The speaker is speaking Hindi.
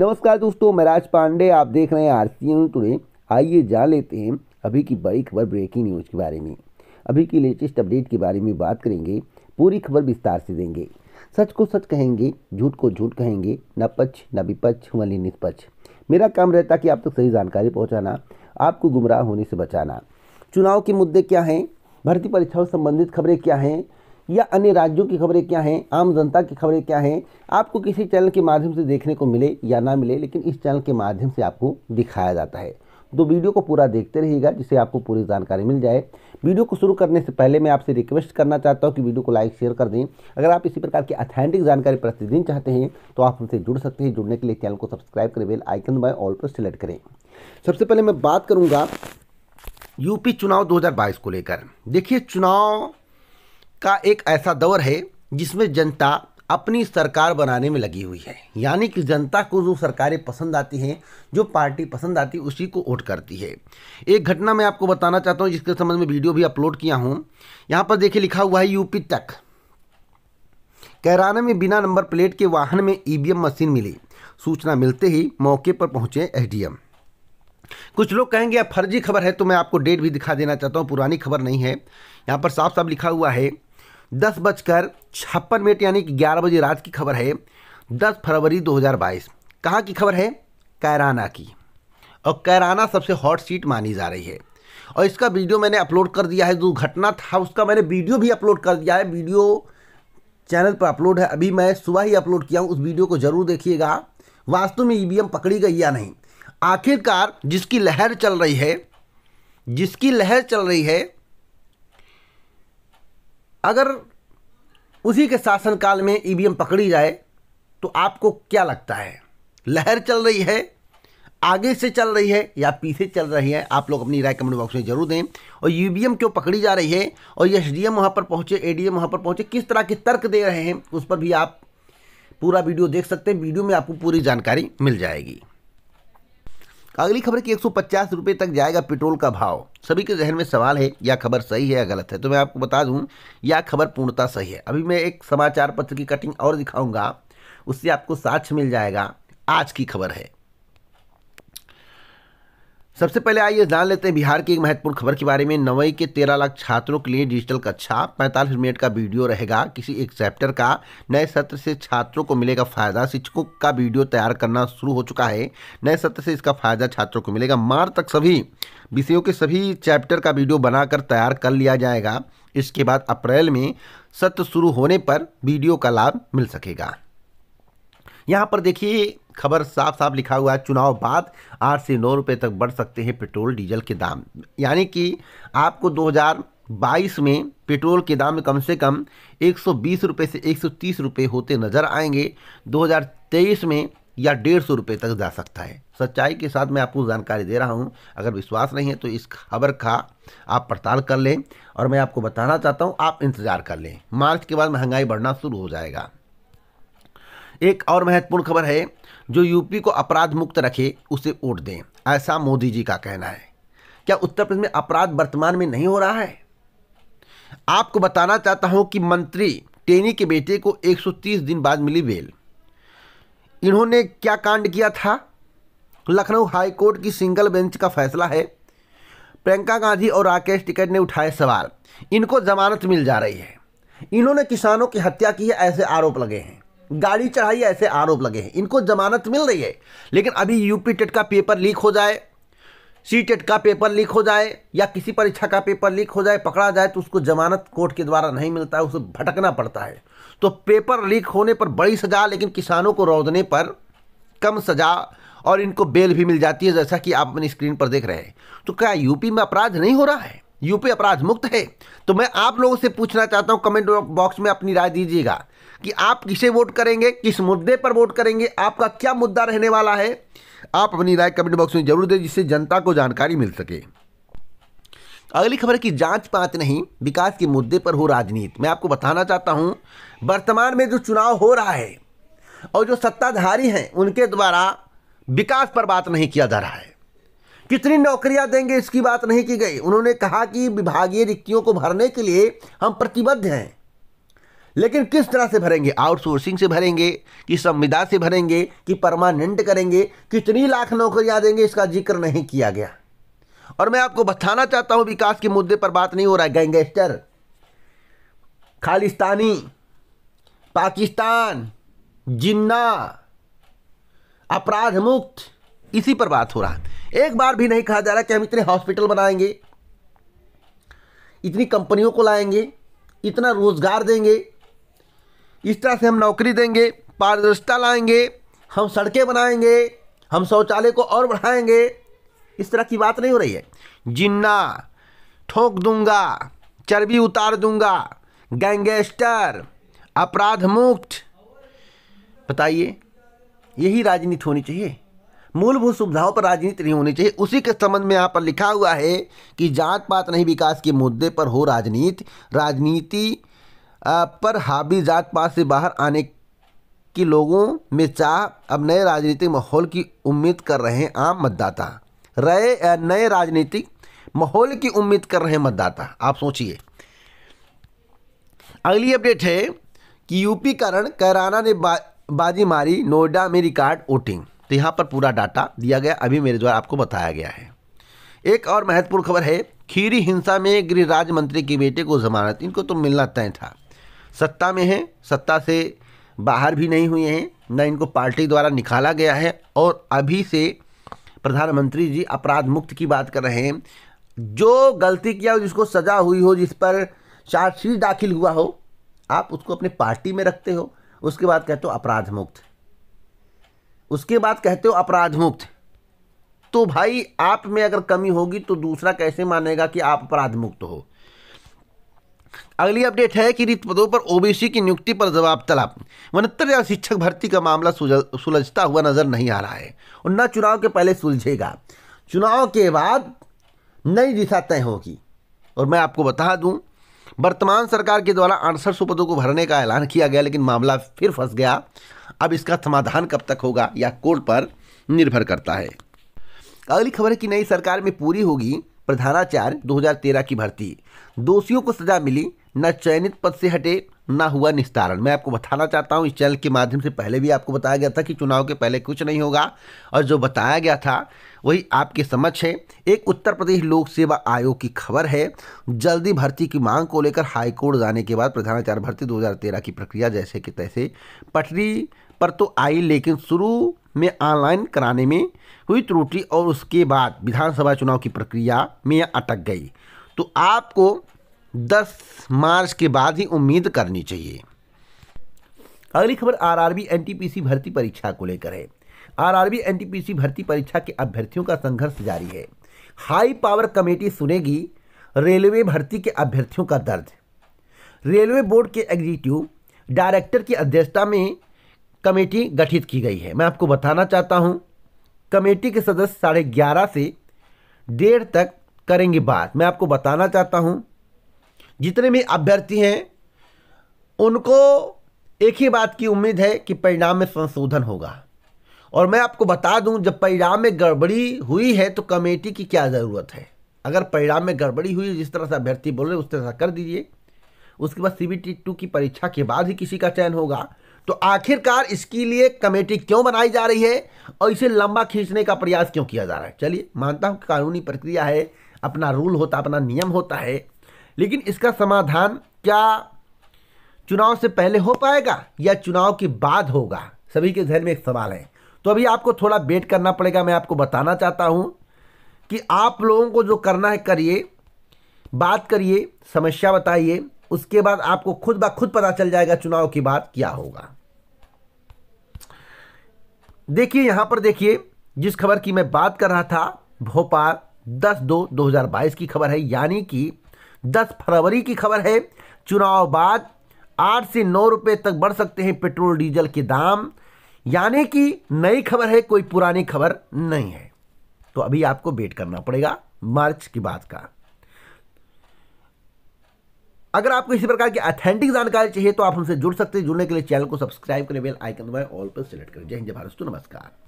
नमस्कार दोस्तों मैं राज पांडे आप देख रहे हैं आर सी टुडे आइए जान लेते हैं अभी की बड़ी खबर ब्रेकिंग न्यूज़ के बारे में अभी की लेटेस्ट अपडेट के बारे में बात करेंगे पूरी खबर विस्तार से देंगे सच को सच कहेंगे झूठ को झूठ कहेंगे न पक्ष न विपक्ष वाली निष्पक्ष मेरा काम रहता कि आप तक सही जानकारी पहुँचाना आपको गुमराह होने से बचाना चुनाव के मुद्दे क्या हैं भर्ती परीक्षाओं संबंधित खबरें क्या हैं या अन्य राज्यों की खबरें क्या हैं आम जनता की खबरें क्या हैं आपको किसी चैनल के माध्यम से देखने को मिले या ना मिले लेकिन इस चैनल के माध्यम से आपको दिखाया जाता है तो वीडियो को पूरा देखते रहिएगा जिससे आपको पूरी जानकारी मिल जाए वीडियो को शुरू करने से पहले मैं आपसे रिक्वेस्ट करना चाहता हूँ कि वीडियो को लाइक शेयर कर दें अगर आप इसी प्रकार की अथेंटिक जानकारी प्रतिदिन चाहते हैं तो आप हमसे जुड़ सकते हैं जुड़ने के लिए चैनल को सब्सक्राइब करें बेल आइकन बाय ऑल पर सिलेक्ट करें सबसे पहले मैं बात करूँगा यूपी चुनाव दो को लेकर देखिए चुनाव का एक ऐसा दौर है जिसमें जनता अपनी सरकार बनाने में लगी हुई है यानी कि जनता को जो सरकारें पसंद आती हैं जो पार्टी पसंद आती है उसी को वोट करती है एक घटना मैं आपको बताना चाहता हूँ जिसके संबंध में वीडियो भी अपलोड किया हूँ यहाँ पर देखिए लिखा हुआ है यूपी तक कैराना में बिना नंबर प्लेट के वाहन में ईवीएम मशीन मिली सूचना मिलते ही मौके पर पहुंचे एसडीएम कुछ लोग कहेंगे अब फर्जी खबर है तो मैं आपको डेट भी दिखा देना चाहता हूँ पुरानी खबर नहीं है यहाँ पर साफ साफ लिखा हुआ है दस बजकर छप्पन मिनट यानी कि ग्यारह बजे रात की खबर है दस फरवरी 2022 कहाँ की खबर है कैराना की और कैराना सबसे हॉट सीट मानी जा रही है और इसका वीडियो मैंने अपलोड कर दिया है जो घटना था उसका मैंने वीडियो भी अपलोड कर दिया है वीडियो चैनल पर अपलोड है अभी मैं सुबह ही अपलोड किया हूँ उस वीडियो को ज़रूर देखिएगा वास्तव में ई पकड़ी गई या नहीं आखिरकार जिसकी लहर चल रही है जिसकी लहर चल रही है अगर उसी के शासनकाल में ईवीएम पकड़ी जाए तो आपको क्या लगता है लहर चल रही है आगे से चल रही है या पीछे चल रही है आप लोग अपनी राय कमेंट बॉक्स में जरूर दें और यूबीएम क्यों पकड़ी जा रही है और एस डी वहाँ पर पहुँचे एडीएम वहाँ पर पहुँचे किस तरह के तर्क दे रहे हैं उस पर भी आप पूरा वीडियो देख सकते हैं वीडियो में आपको पूरी जानकारी मिल जाएगी अगली खबर की एक सौ तक जाएगा पेट्रोल का भाव सभी के जहन में सवाल है यह खबर सही है या गलत है तो मैं आपको बता दूं यह खबर पूर्णता सही है अभी मैं एक समाचार पत्र की कटिंग और दिखाऊंगा उससे आपको साक्ष मिल जाएगा आज की खबर है सबसे पहले आइए जान लेते हैं बिहार की एक महत्वपूर्ण खबर के बारे में नवई के तेरह लाख छात्रों के लिए डिजिटल कक्षा पैंतालीस मिनट का वीडियो रहेगा किसी एक चैप्टर का नए सत्र से छात्रों को मिलेगा फायदा शिक्षकों का वीडियो तैयार करना शुरू हो चुका है नए सत्र से इसका फायदा छात्रों को मिलेगा मार्च तक सभी विषयों के सभी चैप्टर का वीडियो बनाकर तैयार कर लिया जाएगा इसके बाद अप्रैल में सत्र शुरू होने पर वीडियो का लाभ मिल सकेगा यहाँ पर देखिए खबर साफ साफ लिखा हुआ है चुनाव बाद आठ से नौ रुपये तक बढ़ सकते हैं पेट्रोल डीजल के दाम यानी कि आपको 2022 में पेट्रोल के दाम कम से कम एक रुपए से एक रुपए होते नज़र आएंगे 2023 में या डेढ़ सौ रुपये तक जा सकता है सच्चाई के साथ मैं आपको जानकारी दे रहा हूँ अगर विश्वास नहीं है तो इस खबर का आप पड़ताल कर लें और मैं आपको बताना चाहता हूँ आप इंतज़ार कर लें मार्च के बाद महंगाई बढ़ना शुरू हो जाएगा एक और महत्वपूर्ण खबर है जो यूपी को अपराध मुक्त रखे उसे वोट दें ऐसा मोदी जी का कहना है क्या उत्तर प्रदेश में अपराध वर्तमान में नहीं हो रहा है आपको बताना चाहता हूं कि मंत्री टेनी के बेटे को 130 दिन बाद मिली बेल इन्होंने क्या कांड किया था लखनऊ हाईकोर्ट की सिंगल बेंच का फैसला है प्रियंका गांधी और राकेश टिकट ने उठाए सवाल इनको जमानत मिल जा रही है इन्होंने किसानों की हत्या की है ऐसे आरोप लगे हैं गाड़ी चढ़ाई ऐसे आरोप लगे हैं इनको जमानत मिल रही है लेकिन अभी यूपी टेट का पेपर लीक हो जाए सी टेट का पेपर लीक हो जाए या किसी परीक्षा का पेपर लीक हो जाए पकड़ा जाए तो उसको जमानत कोर्ट के द्वारा नहीं मिलता है उसे भटकना पड़ता है तो पेपर लीक होने पर बड़ी सजा लेकिन किसानों को रौदने पर कम सजा और इनको बेल भी मिल जाती है जैसा कि आप अपनी स्क्रीन पर देख रहे हैं तो क्या यूपी में अपराध नहीं हो रहा है यूपी अपराध मुक्त है तो मैं आप लोगों से पूछना चाहता हूँ कमेंट बॉक्स में अपनी राय दीजिएगा कि आप किसे वोट करेंगे किस मुद्दे पर वोट करेंगे आपका क्या मुद्दा रहने वाला है आप अपनी राय कमेंट बॉक्स में जरूर दें जिससे जनता को जानकारी मिल सके अगली खबर की जांच पांच नहीं विकास के मुद्दे पर हो राजनीति मैं आपको बताना चाहता हूं वर्तमान में जो चुनाव हो रहा है और जो सत्ताधारी हैं उनके द्वारा विकास पर बात नहीं किया जा रहा है कितनी नौकरियां देंगे इसकी बात नहीं की गई उन्होंने कहा कि विभागीय रिक्तियों को भरने के लिए हम प्रतिबद्ध हैं लेकिन किस तरह से भरेंगे आउटसोर्सिंग से भरेंगे कि संविदा से भरेंगे कि परमानेंट करेंगे कितनी लाख नौकरियां देंगे इसका जिक्र नहीं किया गया और मैं आपको बताना चाहता हूं विकास के मुद्दे पर बात नहीं हो रहा है गैंगस्टर खालिस्तानी पाकिस्तान जिन्ना अपराध मुक्त इसी पर बात हो रहा है एक बार भी नहीं कहा जा रहा कि हम इतने हॉस्पिटल बनाएंगे इतनी कंपनियों को लाएंगे इतना रोजगार देंगे इस तरह से हम नौकरी देंगे पारदर्शिता लाएंगे हम सड़कें बनाएंगे हम शौचालय को और बढ़ाएंगे इस तरह की बात नहीं हो रही है जिन्ना ठोक दूंगा चर्बी उतार दूंगा गैंगस्टर अपराध मुक्त बताइए यही राजनीति होनी चाहिए मूलभूत सुविधाओं पर राजनीति नहीं होनी चाहिए उसी के संबंध में यहाँ पर लिखा हुआ है कि जात पात नहीं विकास के मुद्दे पर हो राजनीति राजनीति पर हाबी जात पात से बाहर आने की लोगों में चाह अब नए राजनीतिक माहौल की उम्मीद कर रहे हैं आम मतदाता रहे नए राजनीतिक माहौल की उम्मीद कर रहे हैं मतदाता आप सोचिए अगली अपडेट है कि यूपी कारण कैराना ने बा, बाजी मारी नोएडा में रिकॉर्ड वोटिंग तो यहाँ पर पूरा डाटा दिया गया अभी मेरे द्वारा आपको बताया गया है एक और महत्वपूर्ण खबर है खीरी हिंसा में गृह राज्य मंत्री के बेटे को जमानत इनको तो मिलना तय था सत्ता में हैं सत्ता से बाहर भी नहीं हुए हैं न इनको पार्टी द्वारा निकाला गया है और अभी से प्रधानमंत्री जी अपराध मुक्त की बात कर रहे हैं जो गलती किया हो जिसको सज़ा हुई हो जिस पर चार्जशीट दाखिल हुआ हो आप उसको अपने पार्टी में रखते हो उसके बाद कहते हो अपराध मुक्त उसके बाद कहते हो अपराध मुक्त तो भाई आप में अगर कमी होगी तो दूसरा कैसे मानेगा कि आप अपराध मुक्त हो अगली अपडेट है कि रिक्त पदों पर ओबीसी की नियुक्ति पर जवाब तलब उनहत्तर हजार शिक्षक भर्ती का मामला सुलझता हुआ नजर नहीं आ रहा है और न चुनाव के पहले सुलझेगा चुनाव के बाद नई दिशा तय होगी और मैं आपको बता दूं वर्तमान सरकार के द्वारा अड़सठ सौ पदों को भरने का ऐलान किया गया लेकिन मामला फिर फंस गया अब इसका समाधान कब तक होगा या कोर्ट पर निर्भर करता है अगली खबर है कि नई सरकार में पूरी होगी प्रधानाचार्य 2013 की भर्ती दोषियों को सजा मिली न चयनित पद से हटे ना हुआ निस्तारण मैं आपको बताना चाहता हूँ इस चैनल के माध्यम से पहले भी आपको बताया गया था कि चुनाव के पहले कुछ नहीं होगा और जो बताया गया था वही आपके समक्ष है एक उत्तर प्रदेश लोक सेवा आयोग की खबर है जल्दी भर्ती की मांग को लेकर हाईकोर्ट जाने के बाद प्रधानाचार्य भर्ती 2013 की प्रक्रिया जैसे कि तैसे पटरी पर तो आई लेकिन शुरू में ऑनलाइन कराने में हुई त्रुटि और उसके बाद विधानसभा चुनाव की प्रक्रिया में अटक गई तो आपको 10 मार्च के बाद ही उम्मीद करनी चाहिए अगली खबर आरआरबी एनटीपीसी भर्ती परीक्षा को लेकर है आरआरबी एनटीपीसी भर्ती परीक्षा के अभ्यर्थियों का संघर्ष जारी है हाई पावर कमेटी सुनेगी रेलवे भर्ती के अभ्यर्थियों का दर्द रेलवे बोर्ड के एग्जीक्यूटिव डायरेक्टर की अध्यक्षता में कमेटी गठित की गई है मैं आपको बताना चाहता हूँ कमेटी के सदस्य साढ़े ग्यारह से डेढ़ तक करेंगे बात मैं आपको बताना चाहता हूँ जितने भी अभ्यर्थी हैं उनको एक ही बात की उम्मीद है कि परिणाम में संशोधन होगा और मैं आपको बता दूं जब परिणाम में गड़बड़ी हुई है तो कमेटी की क्या ज़रूरत है अगर परिणाम में गड़बड़ी हुई जिस तरह से अभ्यर्थी बोल रहे उस तरह से कर दीजिए उसके बाद सी बी टी टू की परीक्षा के बाद ही किसी का चयन होगा तो आखिरकार इसके लिए कमेटी क्यों बनाई जा रही है और इसे लंबा खींचने का प्रयास क्यों किया जा रहा है चलिए मानता हूँ कानूनी प्रक्रिया है अपना रूल होता अपना नियम होता है लेकिन इसका समाधान क्या चुनाव से पहले हो पाएगा या चुनाव के बाद होगा सभी के जहन में एक सवाल है तो अभी आपको थोड़ा वेट करना पड़ेगा मैं आपको बताना चाहता हूँ कि आप लोगों को जो करना है करिए बात करिए समस्या बताइए उसके बाद आपको खुद ब खुद पता चल जाएगा चुनाव के बाद क्या होगा देखिए यहाँ पर देखिए जिस खबर की मैं बात कर रहा था भोपाल 10 दो 2022 की खबर है यानी कि 10 फरवरी की खबर है चुनाव बाद आठ से नौ रुपये तक बढ़ सकते हैं पेट्रोल डीजल के दाम यानी कि नई खबर है कोई पुरानी खबर नहीं है तो अभी आपको वेट करना पड़ेगा मार्च की बात का अगर आपको इसी प्रकार की अथेंटिक जानकारी चाहिए तो आप हमसे जुड़ सकते हैं जुड़ने के लिए चैनल को सब्सक्राइब करें बेल आइकन दबाएं ऑल पर सेलेक्ट करें जय हिंद जय भारत नमस्कार